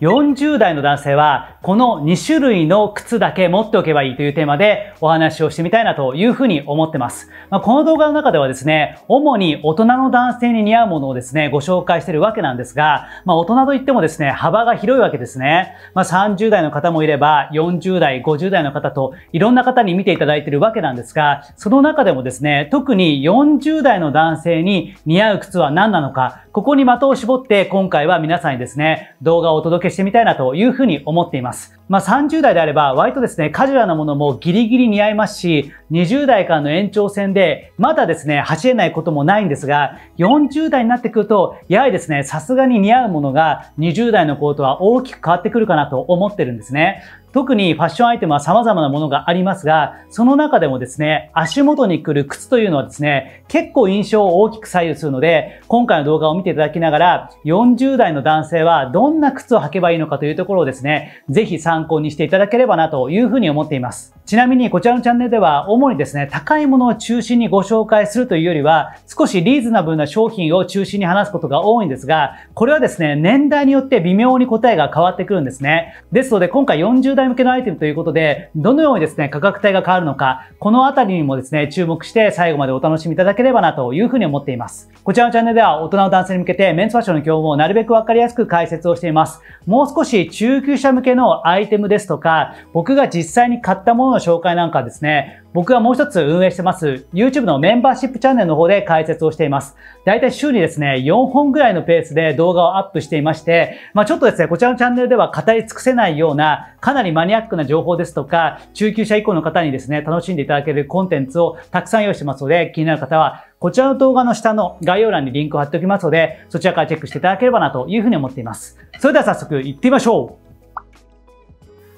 40代の男性はこの2種類の靴だけ持っておけばいいというテーマでお話をしてみたいなというふうに思ってます。まあ、この動画の中ではですね、主に大人の男性に似合うものをですね、ご紹介してるわけなんですが、まあ、大人といってもですね、幅が広いわけですね。まあ、30代の方もいれば、40代、50代の方といろんな方に見ていただいてるわけなんですが、その中でもですね、特に40代の男性に似合う靴は何なのか、ここに的を絞って今回は皆さんにですね、動画をお届けしてみたいなというふうに思っています。まあ、30代であれば、割とですね、カジュアルなものもギリギリ似合いますし、20代からの延長戦で、まだですね、走れないこともないんですが、40代になってくると、やはりですね、さすがに似合うものが、20代の子とは大きく変わってくるかなと思ってるんですね。特にファッションアイテムは様々なものがありますが、その中でもですね、足元に来る靴というのはですね、結構印象を大きく左右するので、今回の動画を見ていただきながら、40代の男性はどんな靴を履けばいいのかというところをですね、ぜひ参参考にしていただければなというふうに思っています。ちなみにこちらのチャンネルでは主にですね、高いものを中心にご紹介するというよりは、少しリーズナブルな商品を中心に話すことが多いんですが、これはですね、年代によって微妙に答えが変わってくるんですね。ですので今回40代向けのアイテムということで、どのようにですね、価格帯が変わるのか、このあたりにもですね、注目して最後までお楽しみいただければなというふうに思っています。こちらのチャンネルでは大人の男性に向けてメンツファッションの業務をなるべくわかりやすく解説をしています。もう少し中級者向けのイテムですとか、僕が実際に買ったものの紹介なんかですね、僕はもう一つ運営してます YouTube のメンバーシップチャンネルの方で解説をしています。だいたい週にですね、4本ぐらいのペースで動画をアップしていまして、まあちょっとですね、こちらのチャンネルでは語り尽くせないような、かなりマニアックな情報ですとか、中級者以降の方にですね、楽しんでいただけるコンテンツをたくさん用意してますので、気になる方は、こちらの動画の下の概要欄にリンクを貼っておきますので、そちらからチェックしていただければなというふうに思っています。それでは早速行ってみましょう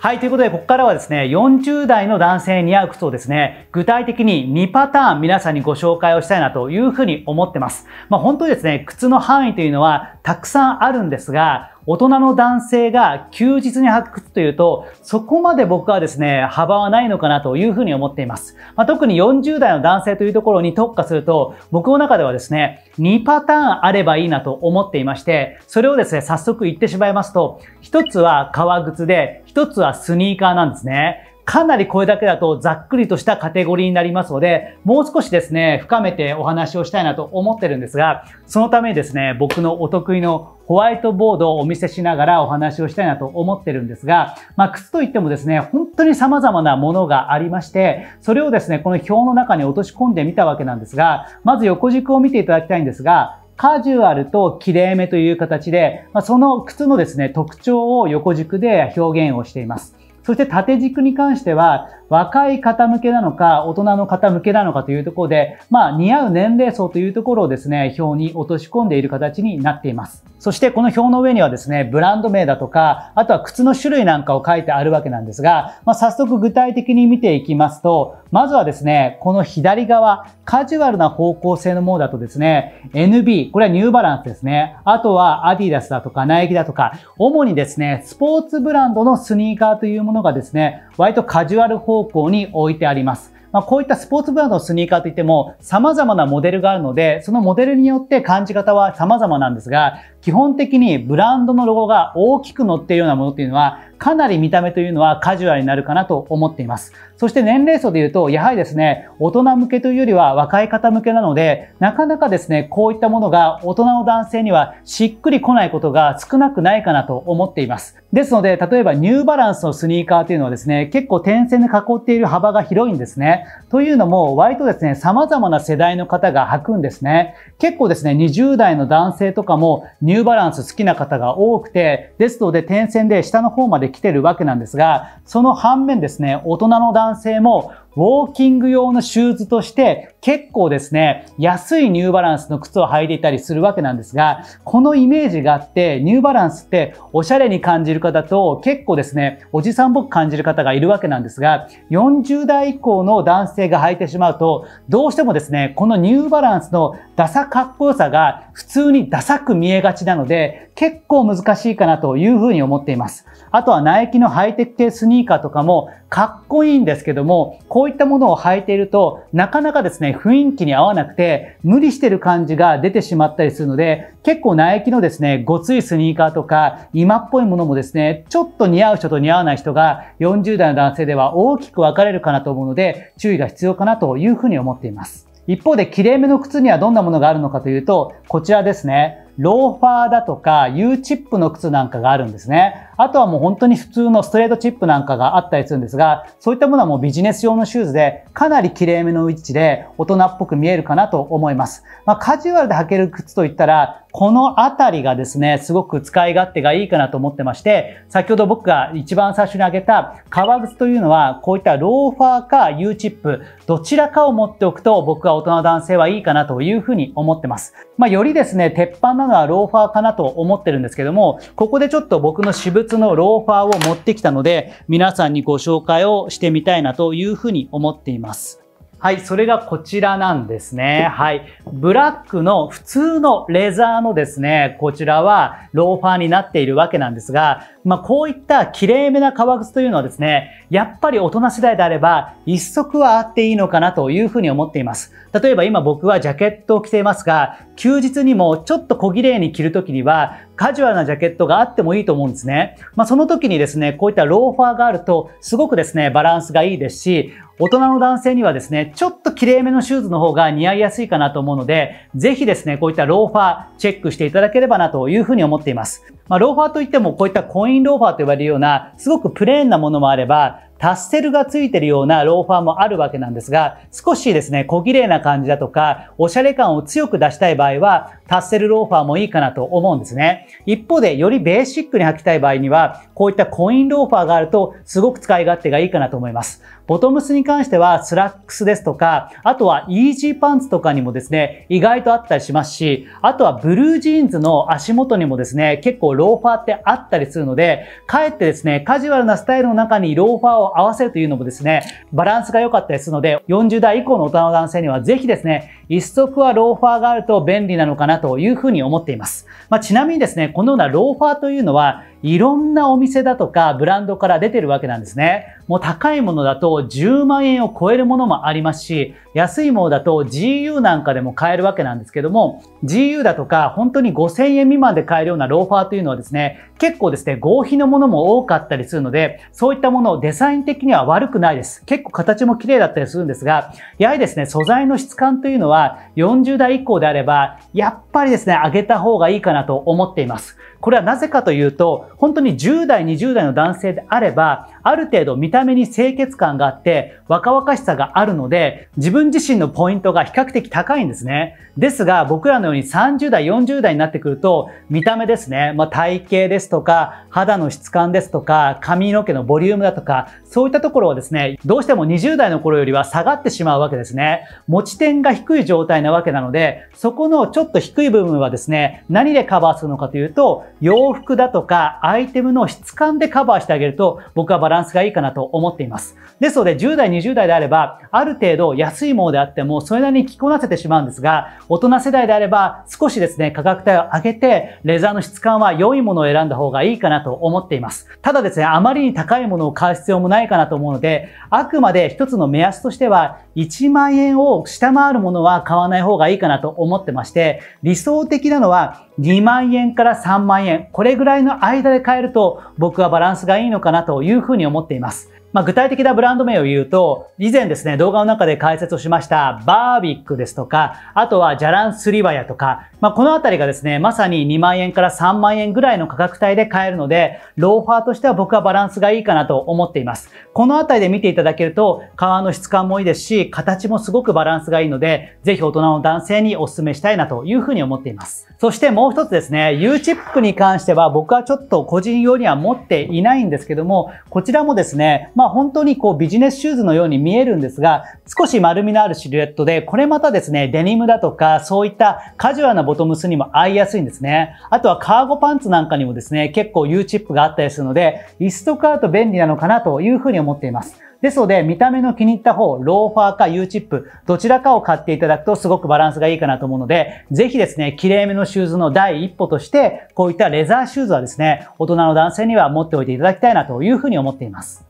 はい、ということで、ここからはですね、40代の男性に合う靴をですね、具体的に2パターン皆さんにご紹介をしたいなというふうに思ってます。まあ、本当にですね、靴の範囲というのはたくさんあるんですが、大人の男性が休日に発掘というと、そこまで僕はですね、幅はないのかなというふうに思っています。まあ、特に40代の男性というところに特化すると、僕の中ではですね、2パターンあればいいなと思っていまして、それをですね、早速言ってしまいますと、一つは革靴で、一つはスニーカーなんですね。かなりこれだけだとざっくりとしたカテゴリーになりますので、もう少しですね、深めてお話をしたいなと思ってるんですが、そのためにですね、僕のお得意のホワイトボードをお見せしながらお話をしたいなと思ってるんですが、まあ、靴といってもですね、本当に様々なものがありまして、それをですね、この表の中に落とし込んでみたわけなんですが、まず横軸を見ていただきたいんですが、カジュアルときれいめという形で、まあ、その靴のですね、特徴を横軸で表現をしています。そして縦軸に関しては、若い方向けなのか、大人の方向けなのかというところで、まあ、似合う年齢層というところをですね、表に落とし込んでいる形になっています。そして、この表の上にはですね、ブランド名だとか、あとは靴の種類なんかを書いてあるわけなんですが、まあ、早速具体的に見ていきますと、まずはですね、この左側、カジュアルな方向性のものだとですね、NB、これはニューバランスですね。あとはアディダスだとか、ナイキだとか、主にですね、スポーツブランドのスニーカーというものがですね、割とカジュアル方方向に置いてあります。まあ、こういったスポーツブランドのスニーカーといっても様々なモデルがあるので、そのモデルによって感じ方は様々なんですが、基本的にブランドのロゴが大きく載っているようなものっていうのは、かなり見た目というのはカジュアルになるかなと思っています。そして年齢層で言うと、やはりですね、大人向けというよりは若い方向けなので、なかなかですね、こういったものが大人の男性にはしっくりこないことが少なくないかなと思っています。ですので、例えばニューバランスのスニーカーというのはですね、結構点線で囲っている幅が広いんですね。というのも、割とですね、様々な世代の方が履くんですね。結構ですね、20代の男性とかもニュューバランス好きな方が多くて、ですので点線で下の方まで来てるわけなんですが、その反面ですね、大人の男性もウォーキング用のシューズとして結構ですね、安いニューバランスの靴を履いていたりするわけなんですが、このイメージがあって、ニューバランスっておしゃれに感じる方と結構ですね、おじさんっぽく感じる方がいるわけなんですが、40代以降の男性が履いてしまうと、どうしてもですね、このニューバランスのダサかっこよさが普通にダサく見えがちなので、結構難しいかなというふうに思っています。あとはナイキのハイテク系スニーカーとかもかっこいいんですけども、こういったものを履いていると、なかなかですね、雰囲気に合わなくて、無理してる感じが出てしまったりするので、結構ナイキのですね、ごついスニーカーとか、今っぽいものもですね、ちょっと似合う人と似合わない人が、40代の男性では大きく分かれるかなと思うので、注意が必要かなというふうに思っています。一方で、きれいめの靴にはどんなものがあるのかというと、こちらですね。ローファーだとか U チップの靴なんかがあるんですね。あとはもう本当に普通のストレートチップなんかがあったりするんですが、そういったものはもうビジネス用のシューズで、かなり綺麗めの位置で大人っぽく見えるかなと思います。まあ、カジュアルで履ける靴といったら、このあたりがですね、すごく使い勝手がいいかなと思ってまして、先ほど僕が一番最初に挙げた革靴というのは、こういったローファーか U チップ、どちらかを持っておくと僕は大人男性はいいかなというふうに思ってます。まあ、よりですね、鉄板なンはローファーかなと思ってるんですけども、ここでちょっと僕の私物のローファーを持ってきたので、皆さんにご紹介をしてみたいなというふうに思っています。はい、それがこちらなんですね。はい。ブラックの普通のレザーのですね、こちらはローファーになっているわけなんですが、まあ、こういった綺麗めな革靴というのはですね、やっぱり大人次第であれば一足はあっていいのかなというふうに思っています。例えば今僕はジャケットを着ていますが、休日にもちょっと小綺麗に着るときにはカジュアルなジャケットがあってもいいと思うんですね。まあ、その時にですね、こういったローファーがあるとすごくですね、バランスがいいですし、大人の男性にはですね、ちょっと綺麗めのシューズの方が似合いやすいかなと思うので、ぜひですね、こういったローファーチェックしていただければなというふうに思っています。まあ、ローファーといってもこういったコインローファーと呼ばれるような、すごくプレーンなものもあれば、タッセルがついてるようなローファーもあるわけなんですが、少しですね、小綺麗な感じだとか、おしゃれ感を強く出したい場合は、タッセルローファーもいいかなと思うんですね。一方で、よりベーシックに履きたい場合には、こういったコインローファーがあると、すごく使い勝手がいいかなと思います。ボトムスに関しては、スラックスですとか、あとはイージーパンツとかにもですね、意外とあったりしますし、あとはブルージーンズの足元にもですね、結構ローファーってあったりするので、かえってですね、カジュアルなスタイルの中にローファーを合わせるというのもですね、バランスが良かったりするので、40代以降の大人の男性にはぜひですね、一足はローファーがあると便利なのかなというふうに思っています。まあ、ちなみにですね、このようなローファーというのは、いろんなお店だとかブランドから出てるわけなんですね。もう高いものだと10万円を超えるものもありますし、安いものだと GU なんかでも買えるわけなんですけども、GU だとか本当に5000円未満で買えるようなローファーというのはですね、結構ですね、合皮のものも多かったりするので、そういったものをデザイン的には悪くないです。結構形も綺麗だったりするんですが、やはりですね、素材の質感というのは40代以降であれば、やっぱりですね、上げた方がいいかなと思っています。これはなぜかというと、本当に10代、20代の男性であれば、ある程度見た目に清潔感があって若々しさがあるので自分自身のポイントが比較的高いんですね。ですが僕らのように30代、40代になってくると見た目ですね、まあ、体型ですとか肌の質感ですとか髪の毛のボリュームだとかそういったところはですね、どうしても20代の頃よりは下がってしまうわけですね。持ち点が低い状態なわけなのでそこのちょっと低い部分はですね、何でカバーするのかというと洋服だとかアイテムの質感でカバーしてあげると僕はバランスランスがいいかなと思っています。ですので、10代、20代であれば、ある程度安いものであっても、それなりに着こなせてしまうんですが、大人世代であれば、少しですね、価格帯を上げて、レザーの質感は良いものを選んだ方がいいかなと思っています。ただですね、あまりに高いものを買う必要もないかなと思うので、あくまで一つの目安としては、1万円を下回るものは買わない方がいいかなと思ってまして、理想的なのは2万円から3万円、これぐらいの間で買えると、僕はバランスがいいのかなというふうにに思っています。まあ、具体的なブランド名を言うと、以前ですね、動画の中で解説をしました、バービックですとか、あとはジャランスリバヤとか、まあ、このあたりがですね、まさに2万円から3万円ぐらいの価格帯で買えるので、ローファーとしては僕はバランスがいいかなと思っています。この辺りで見ていただけると、皮の質感もいいですし、形もすごくバランスがいいので、ぜひ大人の男性にお勧めしたいなというふうに思っています。そしてもう一つですね、U チップに関しては僕はちょっと個人用には持っていないんですけども、こちらもですね、まあ本当にこうビジネスシューズのように見えるんですが、少し丸みのあるシルエットで、これまたですね、デニムだとか、そういったカジュアルなボトムスにも合いやすいんですね。あとはカーゴパンツなんかにもですね、結構 U チップがあったりするので、椅子とかーと便利なのかなというふうに思思っています。ですので、見た目の気に入った方、ローファーか U チップ、どちらかを買っていただくとすごくバランスがいいかなと思うので、ぜひですね、綺麗めのシューズの第一歩として、こういったレザーシューズはですね、大人の男性には持っておいていただきたいなというふうに思っています。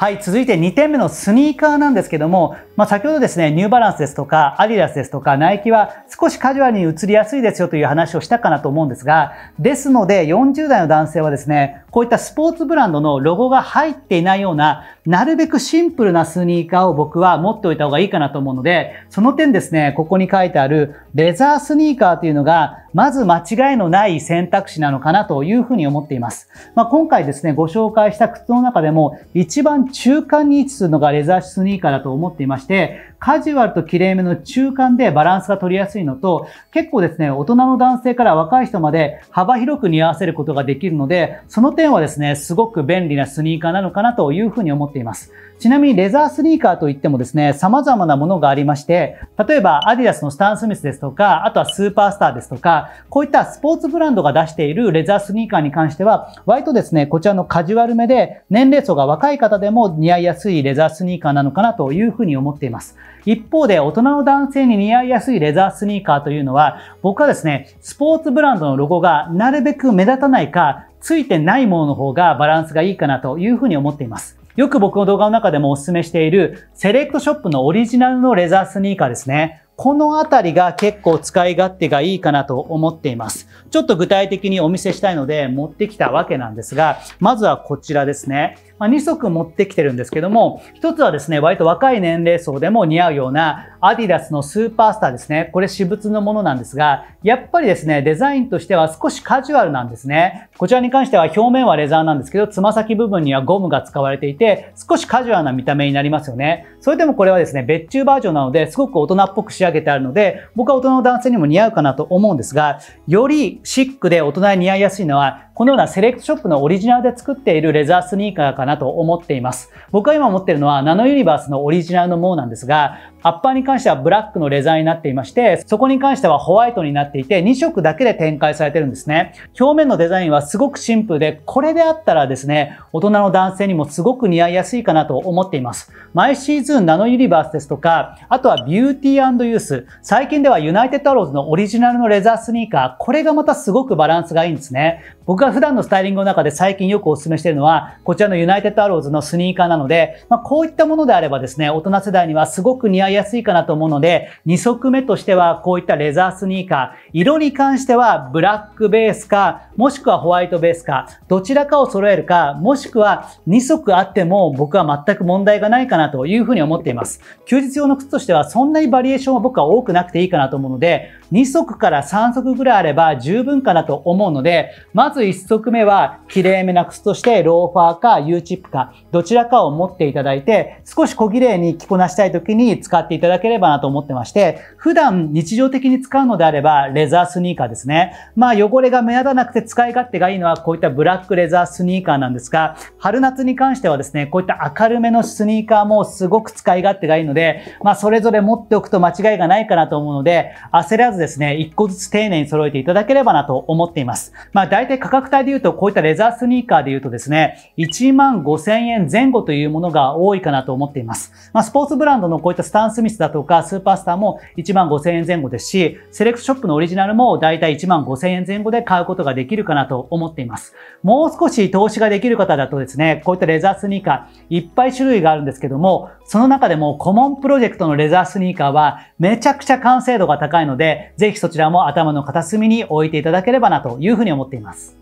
はい、続いて2点目のスニーカーなんですけども、まあ、先ほどですね、ニューバランスですとか、アディダスですとか、ナイキは少しカジュアルに移りやすいですよという話をしたかなと思うんですが、ですので40代の男性はですね、こういったスポーツブランドのロゴが入っていないような、なるべくシンプルなスニーカーを僕は持っておいた方がいいかなと思うので、その点ですね、ここに書いてあるレザースニーカーというのが、まず間違いのない選択肢なのかなというふうに思っています。まあ、今回ですね、ご紹介した靴の中でも一番中間に位置するのがレザースニーカーだと思っていまして、カジュアルときれいめの中間でバランスが取りやすいのと、結構ですね、大人の男性から若い人まで幅広く似合わせることができるので、その点はですね、すごく便利なスニーカーなのかなというふうに思っています。ちなみにレザースニーカーといってもですね、様々なものがありまして、例えばアディダスのスタン・スミスですとか、あとはスーパースターですとか、こういったスポーツブランドが出しているレザースニーカーに関しては、割とですね、こちらのカジュアルめで、年齢層が若い方でも似合いやすいレザースニーカーなのかなというふうに思っています。一方で大人の男性に似合いやすいレザースニーカーというのは、僕はですね、スポーツブランドのロゴがなるべく目立たないか、ついてないものの方がバランスがいいかなというふうに思っています。よく僕の動画の中でもお勧めしている、セレクトショップのオリジナルのレザースニーカーですね。このあたりが結構使い勝手がいいかなと思っています。ちょっと具体的にお見せしたいので持ってきたわけなんですが、まずはこちらですね。まあ、2足持ってきてるんですけども、1つはですね、割と若い年齢層でも似合うようなアディダスのスーパースターですね。これ私物のものなんですが、やっぱりですね、デザインとしては少しカジュアルなんですね。こちらに関しては表面はレザーなんですけど、つま先部分にはゴムが使われていて、少しカジュアルな見た目になりますよね。それでもこれはですね、別注バージョンなので、すごく大人っぽく仕上げてあるので、僕は大人の男性にも似合うかなと思うんですが、よりシックで大人に似合いやすいのは、このようなセレクトショップのオリジナルで作っているレザースニーカーかななと思っています。僕は今持ってるのはナノユニバースのオリジナルのものなんですが、アッパーに関してはブラックのレザーになっていまして、そこに関してはホワイトになっていて、2色だけで展開されてるんですね。表面のデザインはすごくシンプルで、これであったらですね、大人の男性にもすごく似合いやすいかなと思っています。毎シーズンナノユニバースですとか、あとはビューティーユース、最近ではユナイテッドアローズのオリジナルのレザースニーカー、これがまたすごくバランスがいいんですね。僕が普段のスタイリングの中で最近よくお勧めしてるのは、こちらのユナイテッドアローズのスニーカーなので、まあ、こういったものであればですね、大人世代にはすごく似合いいやすいかなと思うので、2足目としてはこういったレザースニーカー、色に関してはブラックベースか、もしくはホワイトベースか、どちらかを揃えるか、もしくは2足あっても僕は全く問題がないかなというふうに思っています。休日用の靴としてはそんなにバリエーションは僕は多くなくていいかなと思うので、2足から3足ぐらいあれば十分かなと思うので、まず1足目は綺麗めな靴としてローファーか U チップか、どちらかを持っていただいて、少し小綺麗に着こなしたい時に使っていただければなと思ってまして、普段日常的に使うのであれば、レザースニーカーですね。まあ汚れが目立たなくて使い勝手がいいのはこういったブラックレザースニーカーなんですが、春夏に関してはですね、こういった明るめのスニーカーもすごく使い勝手がいいので、まあそれぞれ持っておくと間違いがないかなと思うので、焦らずですね、一個ずつ丁寧に揃えていただければなと思っています。まあ大体価格帯で言うと、こういったレザースニーカーで言うとですね、1万5000円前後というものが多いかなと思っています。まあスポーツブランドのこういったスタンン・スミスだとかスーパースターも1万5000円前後ですし、セレクトショップのオリジナルもだいたい1万5000円前後で買うことができるかなと思っています。もう少し投資ができる方だとですね、こういったレザースニーカーいっぱい種類があるんですけども、その中でもコモンプロジェクトのレザースニーカーはめちゃくちゃ完成度が高いので、ぜひそちらも頭の片隅に置いていただければなというふうに思っています。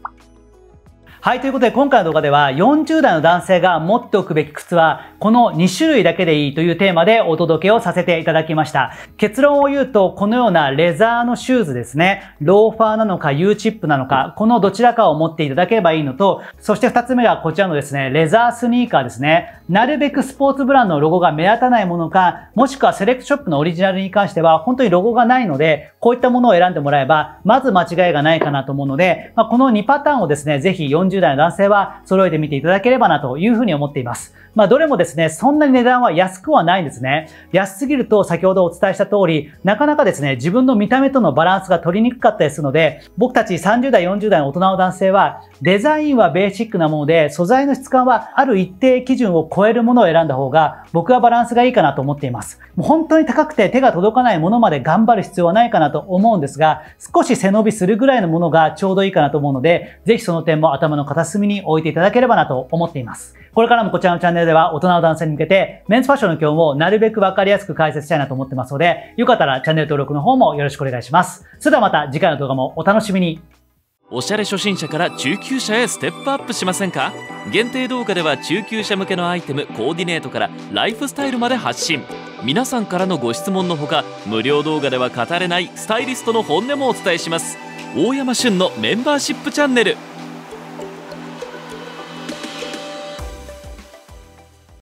はい、ということで今回の動画では40代の男性が持っておくべき靴はこの2種類だけでいいというテーマでお届けをさせていただきました。結論を言うとこのようなレザーのシューズですね、ローファーなのか U チップなのか、このどちらかを持っていただければいいのと、そして2つ目がこちらのですね、レザースニーカーですね。なるべくスポーツブランドのロゴが目立たないものか、もしくはセレクトショップのオリジナルに関しては本当にロゴがないので、こういったものを選んでもらえば、まず間違いがないかなと思うので、まあ、この2パターンをですね、ぜひ40 40代の男性は揃えてみていただければなというふうに思っています。まあ、どれもですね、そんなに値段は安くはないんですね。安すぎると先ほどお伝えした通り、なかなかですね、自分の見た目とのバランスが取りにくかったりするので、僕たち30代、40代の大人の男性は、デザインはベーシックなもので、素材の質感はある一定基準を超えるものを選んだ方が、僕はバランスがいいかなと思っています。もう本当に高くて手が届かないものまで頑張る必要はないかなと思うんですが、少し背伸びするぐらいのものがちょうどいいかなと思うので、ぜひその点も頭のの片隅に置いていただければなと思っています。これからもこちらのチャンネルでは大人の男性に向けてメンズファッションの興味をなるべくわかりやすく解説したいなと思ってますので、よかったらチャンネル登録の方もよろしくお願いします。それではまた次回の動画もお楽しみに。おしゃれ初心者から中級者へステップアップしませんか限定動画では中級者向けのアイテムコーディネートからライフスタイルまで発信皆さんからのご質問のほか無料動画では語れないスタイリストの本音もお伝えします大山旬のメンバーシップチャンネル